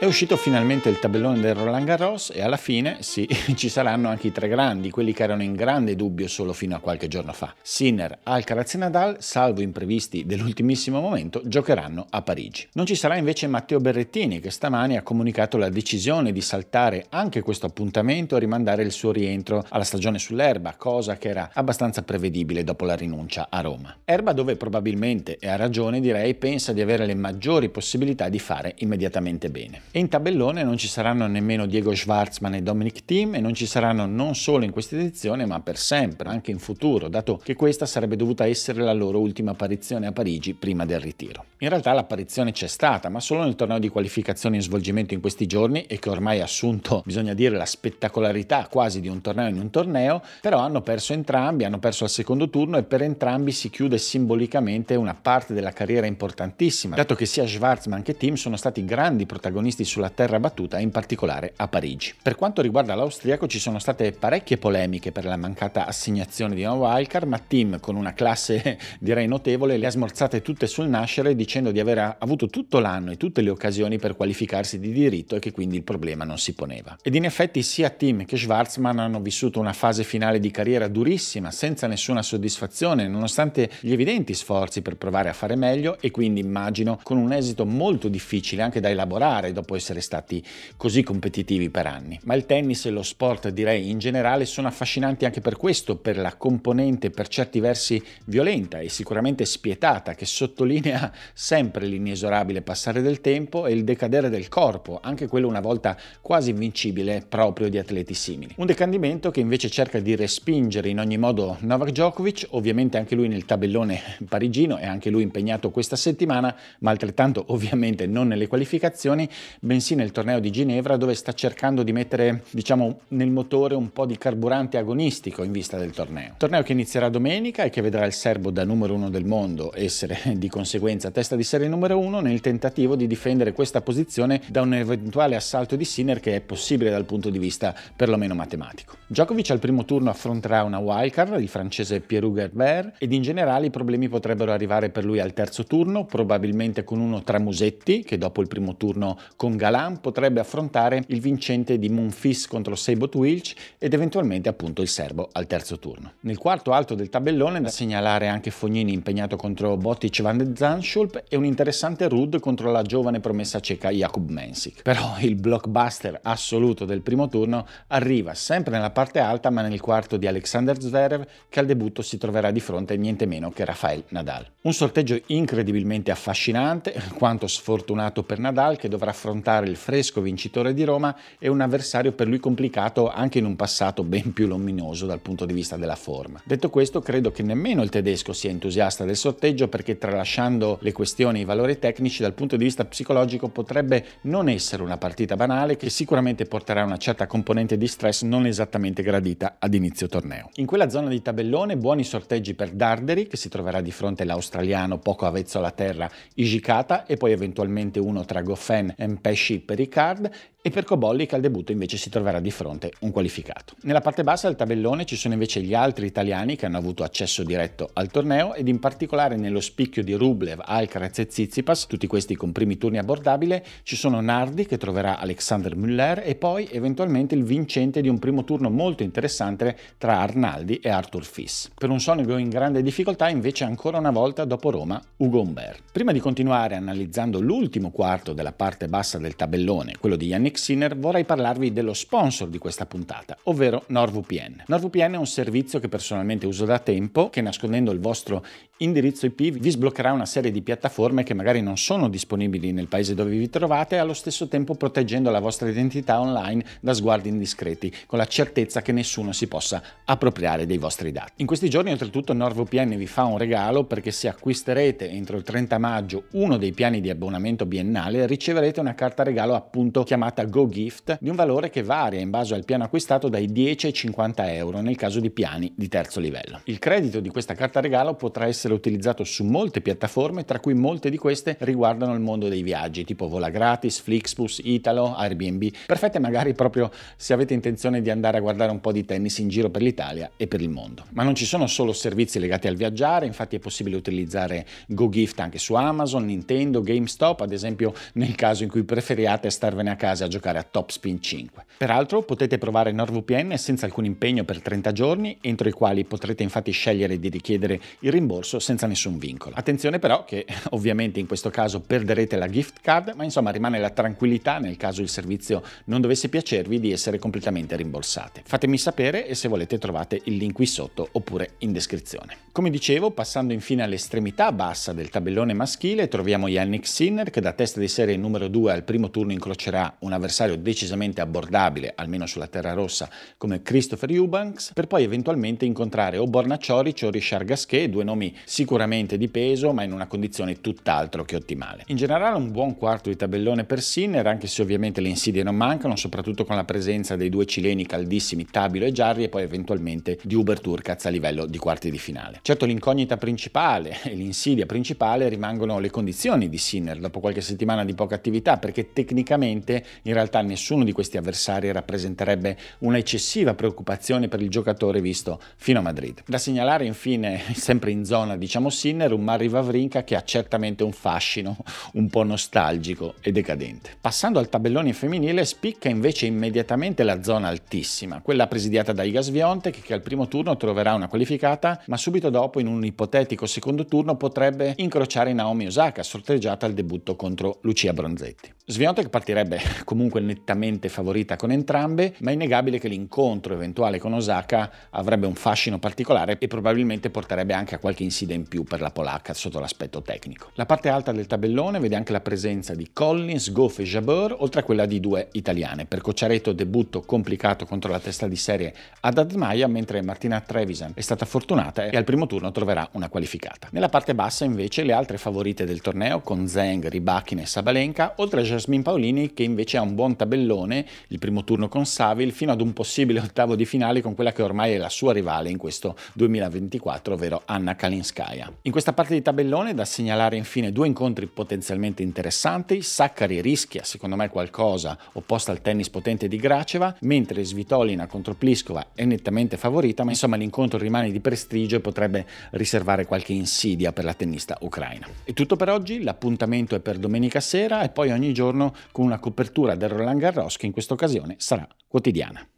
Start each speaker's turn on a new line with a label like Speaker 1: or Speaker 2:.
Speaker 1: È uscito finalmente il tabellone del Roland Garros e alla fine, sì, ci saranno anche i tre grandi, quelli che erano in grande dubbio solo fino a qualche giorno fa. Sinner, Alcaraz e Nadal, salvo imprevisti dell'ultimissimo momento, giocheranno a Parigi. Non ci sarà invece Matteo Berrettini che stamani ha comunicato la decisione di saltare anche questo appuntamento e rimandare il suo rientro alla stagione sull'erba, cosa che era abbastanza prevedibile dopo la rinuncia a Roma. Erba dove probabilmente, e ha ragione direi, pensa di avere le maggiori possibilità di fare immediatamente bene. E in tabellone non ci saranno nemmeno Diego Schwarzman e Dominic Thiem e non ci saranno non solo in questa edizione ma per sempre, anche in futuro, dato che questa sarebbe dovuta essere la loro ultima apparizione a Parigi prima del ritiro. In realtà l'apparizione c'è stata, ma solo nel torneo di qualificazione in svolgimento in questi giorni e che ormai ha assunto, bisogna dire, la spettacolarità quasi di un torneo in un torneo, però hanno perso entrambi, hanno perso al secondo turno e per entrambi si chiude simbolicamente una parte della carriera importantissima, dato che sia Schwarzman che Thiem sono stati grandi protagonisti visti sulla terra battuta, in particolare a Parigi. Per quanto riguarda l'austriaco ci sono state parecchie polemiche per la mancata assegnazione di una wildcard, ma Tim con una classe direi notevole le ha smorzate tutte sul nascere dicendo di aver avuto tutto l'anno e tutte le occasioni per qualificarsi di diritto e che quindi il problema non si poneva. Ed in effetti sia Tim che Schwarzman hanno vissuto una fase finale di carriera durissima, senza nessuna soddisfazione, nonostante gli evidenti sforzi per provare a fare meglio e quindi immagino con un esito molto difficile anche da elaborare dopo dopo essere stati così competitivi per anni. Ma il tennis e lo sport direi in generale sono affascinanti anche per questo, per la componente per certi versi violenta e sicuramente spietata che sottolinea sempre l'inesorabile passare del tempo e il decadere del corpo, anche quello una volta quasi invincibile proprio di atleti simili. Un decadimento che invece cerca di respingere in ogni modo Novak Djokovic, ovviamente anche lui nel tabellone parigino e anche lui impegnato questa settimana, ma altrettanto ovviamente non nelle qualificazioni, bensì nel torneo di Ginevra dove sta cercando di mettere, diciamo, nel motore un po' di carburante agonistico in vista del torneo. Torneo che inizierà domenica e che vedrà il serbo da numero uno del mondo essere di conseguenza testa di serie numero uno nel tentativo di difendere questa posizione da un eventuale assalto di Sinner che è possibile dal punto di vista perlomeno matematico. Djokovic al primo turno affronterà una wildcard, il francese Pierre Gerber, ed in generale i problemi potrebbero arrivare per lui al terzo turno, probabilmente con uno tra Musetti, che dopo il primo turno con con Galan potrebbe affrontare il vincente di Monfis contro Seibot Wilch ed eventualmente appunto il serbo al terzo turno. Nel quarto alto del tabellone da segnalare anche Fognini impegnato contro Botic van de Zanschulp e un interessante Rud contro la giovane promessa ceca Jakub Mensik. Però il blockbuster assoluto del primo turno arriva sempre nella parte alta ma nel quarto di Alexander Zverev che al debutto si troverà di fronte niente meno che Rafael Nadal. Un sorteggio incredibilmente affascinante, quanto sfortunato per Nadal che dovrà affrontare affrontare il fresco vincitore di Roma e un avversario per lui complicato anche in un passato ben più luminoso dal punto di vista della forma. Detto questo, credo che nemmeno il tedesco sia entusiasta del sorteggio perché tralasciando le questioni e i valori tecnici dal punto di vista psicologico potrebbe non essere una partita banale che sicuramente porterà una certa componente di stress non esattamente gradita ad inizio torneo. In quella zona di tabellone buoni sorteggi per Darderi che si troverà di fronte all'australiano poco avezzo alla terra Ishikata e poi eventualmente uno tra Goffin e Mpe pesci per i card e per Cobolli che al debutto invece si troverà di fronte un qualificato. Nella parte bassa del tabellone ci sono invece gli altri italiani che hanno avuto accesso diretto al torneo ed in particolare nello spicchio di Rublev, Alcaraz e Zizipas, tutti questi con primi turni abbordabile, ci sono Nardi che troverà Alexander Müller e poi eventualmente il vincente di un primo turno molto interessante tra Arnaldi e Arthur Fiss. Per un sonico in grande difficoltà invece ancora una volta dopo Roma, Ugo Umber. Prima di continuare analizzando l'ultimo quarto della parte bassa del tabellone, quello di Yannick Sinner vorrei parlarvi dello sponsor di questa puntata, ovvero NordVPN. NordVPN è un servizio che personalmente uso da tempo, che nascondendo il vostro indirizzo IP vi sbloccherà una serie di piattaforme che magari non sono disponibili nel paese dove vi trovate, allo stesso tempo proteggendo la vostra identità online da sguardi indiscreti, con la certezza che nessuno si possa appropriare dei vostri dati. In questi giorni oltretutto NordVPN vi fa un regalo perché se acquisterete entro il 30 maggio uno dei piani di abbonamento biennale riceverete una carta regalo appunto chiamata carta Go Gift di un valore che varia in base al piano acquistato dai 10 ai 50 euro nel caso di piani di terzo livello. Il credito di questa carta regalo potrà essere utilizzato su molte piattaforme, tra cui molte di queste riguardano il mondo dei viaggi, tipo Vola Gratis, Flixbus, Italo, Airbnb, perfette magari proprio se avete intenzione di andare a guardare un po' di tennis in giro per l'Italia e per il mondo. Ma non ci sono solo servizi legati al viaggiare, infatti è possibile utilizzare Go Gift anche su Amazon, Nintendo, GameStop, ad esempio nel caso in cui preferiate starvene a casa a giocare a Topspin 5. Peraltro potete provare NordVPN senza alcun impegno per 30 giorni, entro i quali potrete infatti scegliere di richiedere il rimborso senza nessun vincolo. Attenzione però che ovviamente in questo caso perderete la gift card, ma insomma rimane la tranquillità nel caso il servizio non dovesse piacervi di essere completamente rimborsate. Fatemi sapere e se volete trovate il link qui sotto oppure in descrizione. Come dicevo, passando infine all'estremità bassa del tabellone maschile, troviamo Yannick Sinner che da testa di serie numero 2 al primo turno incrocerà una avversario decisamente abbordabile, almeno sulla terra rossa, come Christopher Eubanks, per poi eventualmente incontrare o Borna Bornaccioric o Richard Gasquet, due nomi sicuramente di peso, ma in una condizione tutt'altro che ottimale. In generale un buon quarto di tabellone per Sinner, anche se ovviamente le insidie non mancano, soprattutto con la presenza dei due cileni caldissimi Tabilo e Giarri e poi eventualmente di Uber Turcaz a livello di quarti di finale. Certo l'incognita principale e l'insidia principale rimangono le condizioni di Sinner dopo qualche settimana di poca attività perché tecnicamente in realtà nessuno di questi avversari rappresenterebbe una eccessiva preoccupazione per il giocatore visto fino a Madrid. Da segnalare infine, sempre in zona diciamo Sinner, un Mario Vavrinka che ha certamente un fascino un po' nostalgico e decadente. Passando al tabellone femminile spicca invece immediatamente la zona altissima, quella presidiata da Iga Viontek che al primo turno troverà una qualificata ma subito dopo in un ipotetico secondo turno potrebbe incrociare Naomi Osaka sorteggiata al debutto contro Lucia Bronzetti. Sviontek partirebbe con comunque nettamente favorita con entrambe, ma è innegabile che l'incontro eventuale con Osaka avrebbe un fascino particolare e probabilmente porterebbe anche a qualche insidia in più per la polacca sotto l'aspetto tecnico. La parte alta del tabellone vede anche la presenza di Collins, Goff e Jabeur, oltre a quella di due italiane. Per Cocciaretto debutto complicato contro la testa di serie ad Admaia, mentre Martina Trevisan è stata fortunata e al primo turno troverà una qualificata. Nella parte bassa invece le altre favorite del torneo con Zeng, Ribacchina e Sabalenka, oltre a Jasmine Paolini che invece ha un un buon tabellone, il primo turno con Saville, fino ad un possibile ottavo di finale con quella che ormai è la sua rivale in questo 2024, ovvero Anna Kalinskaya. In questa parte di tabellone da segnalare infine due incontri potenzialmente interessanti, Saccari rischia secondo me qualcosa opposta al tennis potente di Graceva, mentre Svitolina contro Pliskova è nettamente favorita, ma insomma l'incontro rimane di prestigio e potrebbe riservare qualche insidia per la tennista ucraina. È tutto per oggi, l'appuntamento è per domenica sera e poi ogni giorno con una copertura del Roland Garros che in questa occasione sarà quotidiana.